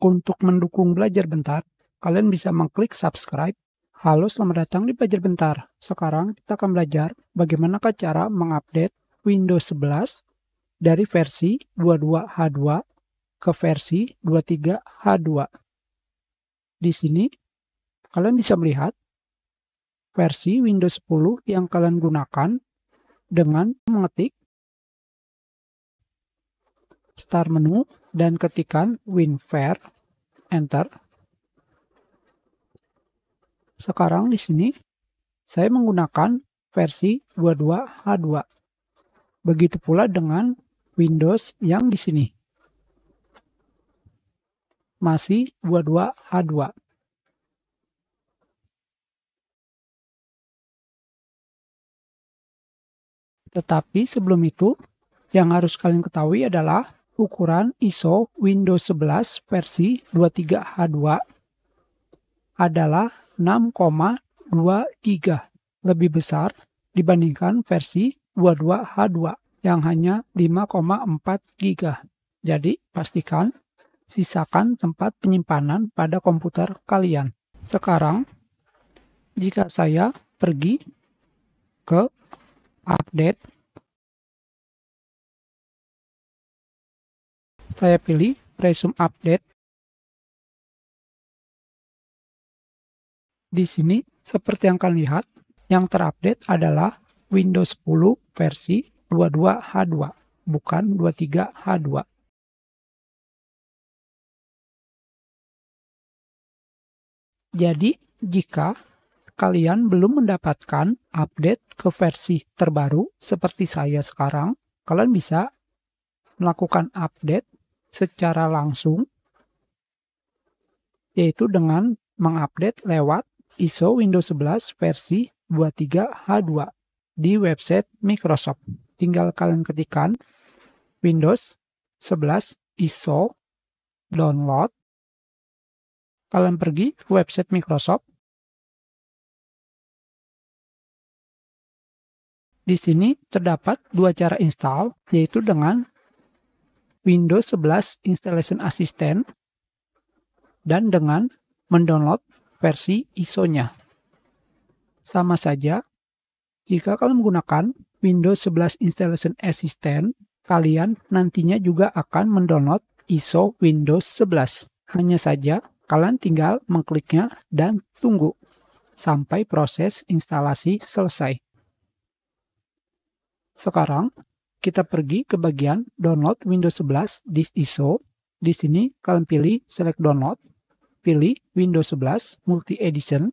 Untuk mendukung belajar bentar, kalian bisa mengklik subscribe. Halo, selamat datang di Belajar Bentar. Sekarang kita akan belajar bagaimana cara mengupdate Windows 11 dari versi 22H2 ke versi 23H2. Di sini, kalian bisa melihat versi Windows 10 yang kalian gunakan dengan mengetik start menu dan ketikan WinFair, enter. Sekarang di sini saya menggunakan versi 22H2. Begitu pula dengan Windows yang di sini. Masih 22H2. Tetapi sebelum itu, yang harus kalian ketahui adalah ukuran ISO Windows 11 versi 23H2 adalah 6,2 giga lebih besar dibandingkan versi 22H2 yang hanya 5,4 giga. Jadi, pastikan sisakan tempat penyimpanan pada komputer kalian. Sekarang, jika saya pergi ke update Saya pilih resume update. Di sini, seperti yang kalian lihat, yang terupdate adalah Windows 10 versi 22H2, bukan 23H2. Jadi, jika kalian belum mendapatkan update ke versi terbaru seperti saya sekarang, kalian bisa melakukan update secara langsung yaitu dengan mengupdate lewat ISO Windows 11 versi 23H2 di website Microsoft. Tinggal kalian ketikkan Windows 11 ISO download. Kalian pergi ke website Microsoft. Di sini terdapat dua cara install, yaitu dengan Windows 11 Installation Assistant dan dengan mendownload versi ISO-nya. Sama saja, jika kalian menggunakan Windows 11 Installation Assistant, kalian nantinya juga akan mendownload ISO Windows 11. Hanya saja, kalian tinggal mengkliknya dan tunggu sampai proses instalasi selesai. Sekarang, kita pergi ke bagian download Windows 11 disk ISO. Di sini kalian pilih select download, pilih Windows 11 Multi Edition.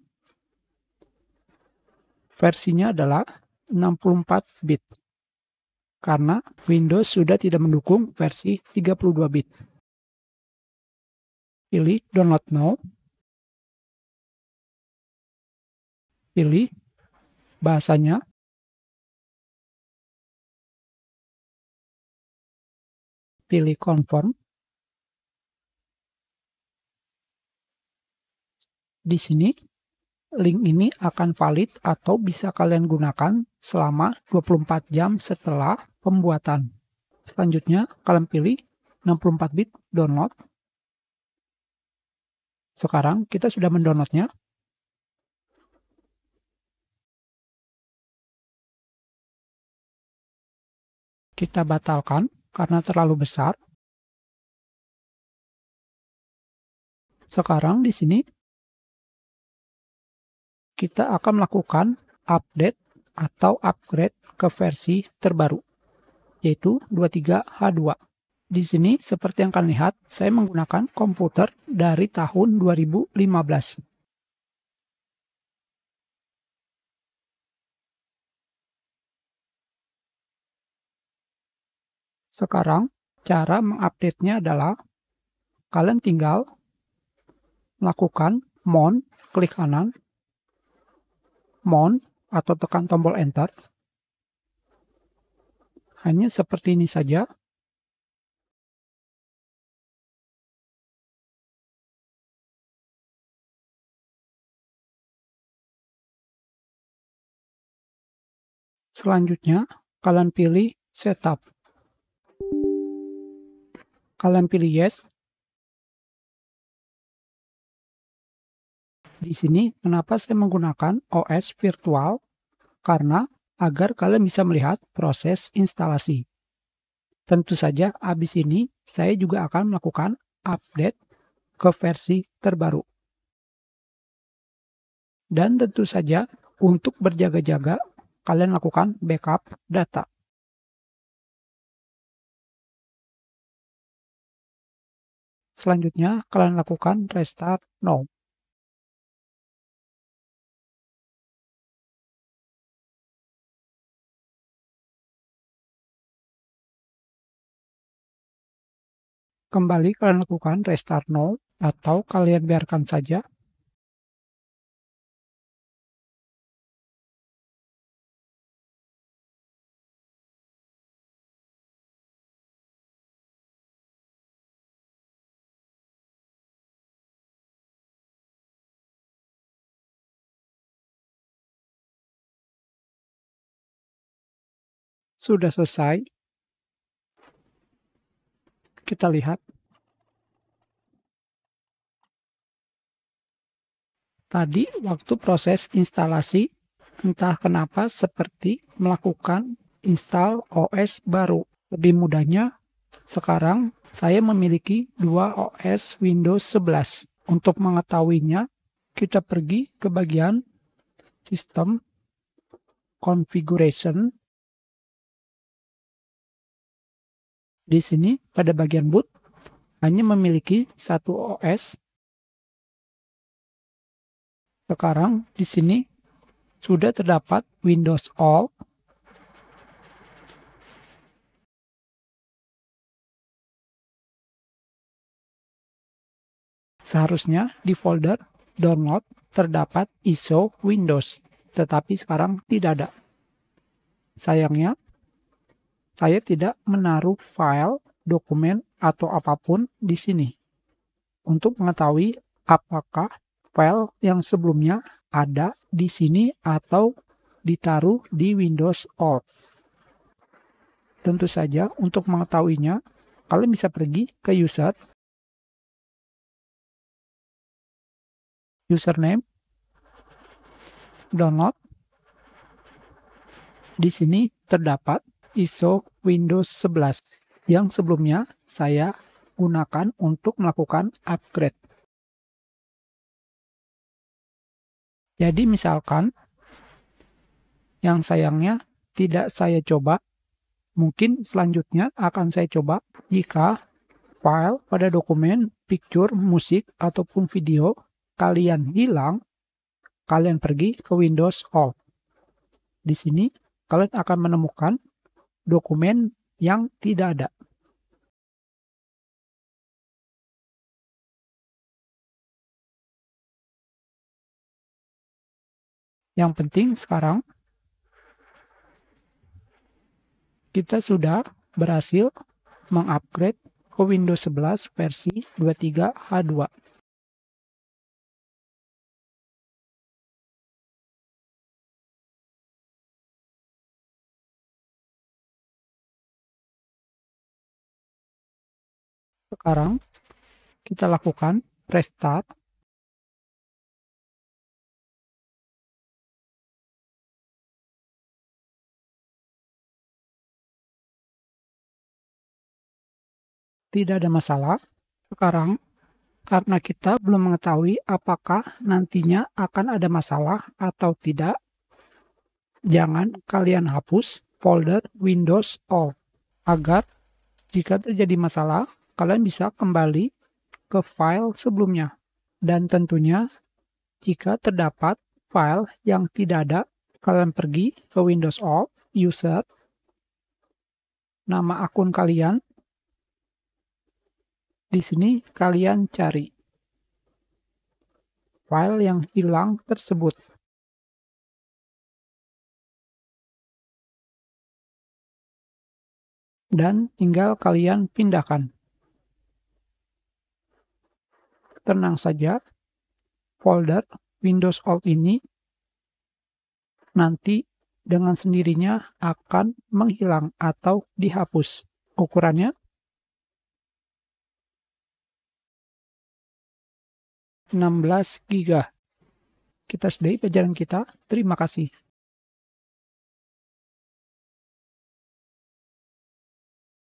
Versinya adalah 64 bit. Karena Windows sudah tidak mendukung versi 32 bit. Pilih download now. Pilih bahasanya pilih confirm. Di sini link ini akan valid atau bisa kalian gunakan selama 24 jam setelah pembuatan. Selanjutnya kalian pilih 64 bit download. Sekarang kita sudah mendownloadnya. kita batalkan karena terlalu besar. Sekarang di sini kita akan melakukan update atau upgrade ke versi terbaru, yaitu 23H2. Di sini, seperti yang kalian lihat, saya menggunakan komputer dari tahun 2015. Sekarang cara mengupdate-nya adalah kalian tinggal melakukan mount, klik kanan, mount, atau tekan tombol enter. Hanya seperti ini saja. Selanjutnya, kalian pilih setup kalian pilih yes. Di sini kenapa saya menggunakan OS virtual? Karena agar kalian bisa melihat proses instalasi. Tentu saja habis ini saya juga akan melakukan update ke versi terbaru. Dan tentu saja untuk berjaga-jaga kalian lakukan backup data. Selanjutnya, kalian lakukan restart no. Kembali kalian lakukan restart no atau kalian biarkan saja sudah selesai. Kita lihat. Tadi waktu proses instalasi, entah kenapa seperti melakukan install OS baru. Lebih mudahnya, sekarang saya memiliki dua OS Windows 11. Untuk mengetahuinya, kita pergi ke bagian System Configuration di sini pada bagian boot hanya memiliki satu OS. Sekarang di sini sudah terdapat Windows All. Seharusnya di folder download terdapat ISO Windows, tetapi sekarang tidak ada. Sayangnya, saya tidak menaruh file, dokumen, atau apapun di sini untuk mengetahui apakah file yang sebelumnya ada di sini atau ditaruh di Windows All. Tentu saja untuk mengetahuinya, kalian bisa pergi ke user, username, download. Di sini terdapat ISO Windows 11 yang sebelumnya saya gunakan untuk melakukan upgrade. Jadi misalkan yang sayangnya tidak saya coba, mungkin selanjutnya akan saya coba jika file pada dokumen, picture, musik, ataupun video kalian hilang, kalian pergi ke Windows All. Di sini, kalian akan menemukan dokumen yang tidak ada. Yang penting sekarang kita sudah berhasil mengupgrade ke Windows 11 versi 23H2. Sekarang kita lakukan restart. Tidak ada masalah. Sekarang karena kita belum mengetahui apakah nantinya akan ada masalah atau tidak, jangan kalian hapus folder Windows All agar jika terjadi masalah, kalian bisa kembali ke file sebelumnya. Dan tentunya, jika terdapat file yang tidak ada, kalian pergi ke Windows All User, nama akun kalian. Di sini kalian cari file yang hilang tersebut. Dan tinggal kalian pindahkan. tenang saja folder Windows Alt ini nanti dengan sendirinya akan menghilang atau dihapus. Ukurannya belas giga. Kita sudahi pelajaran kita. Terima kasih.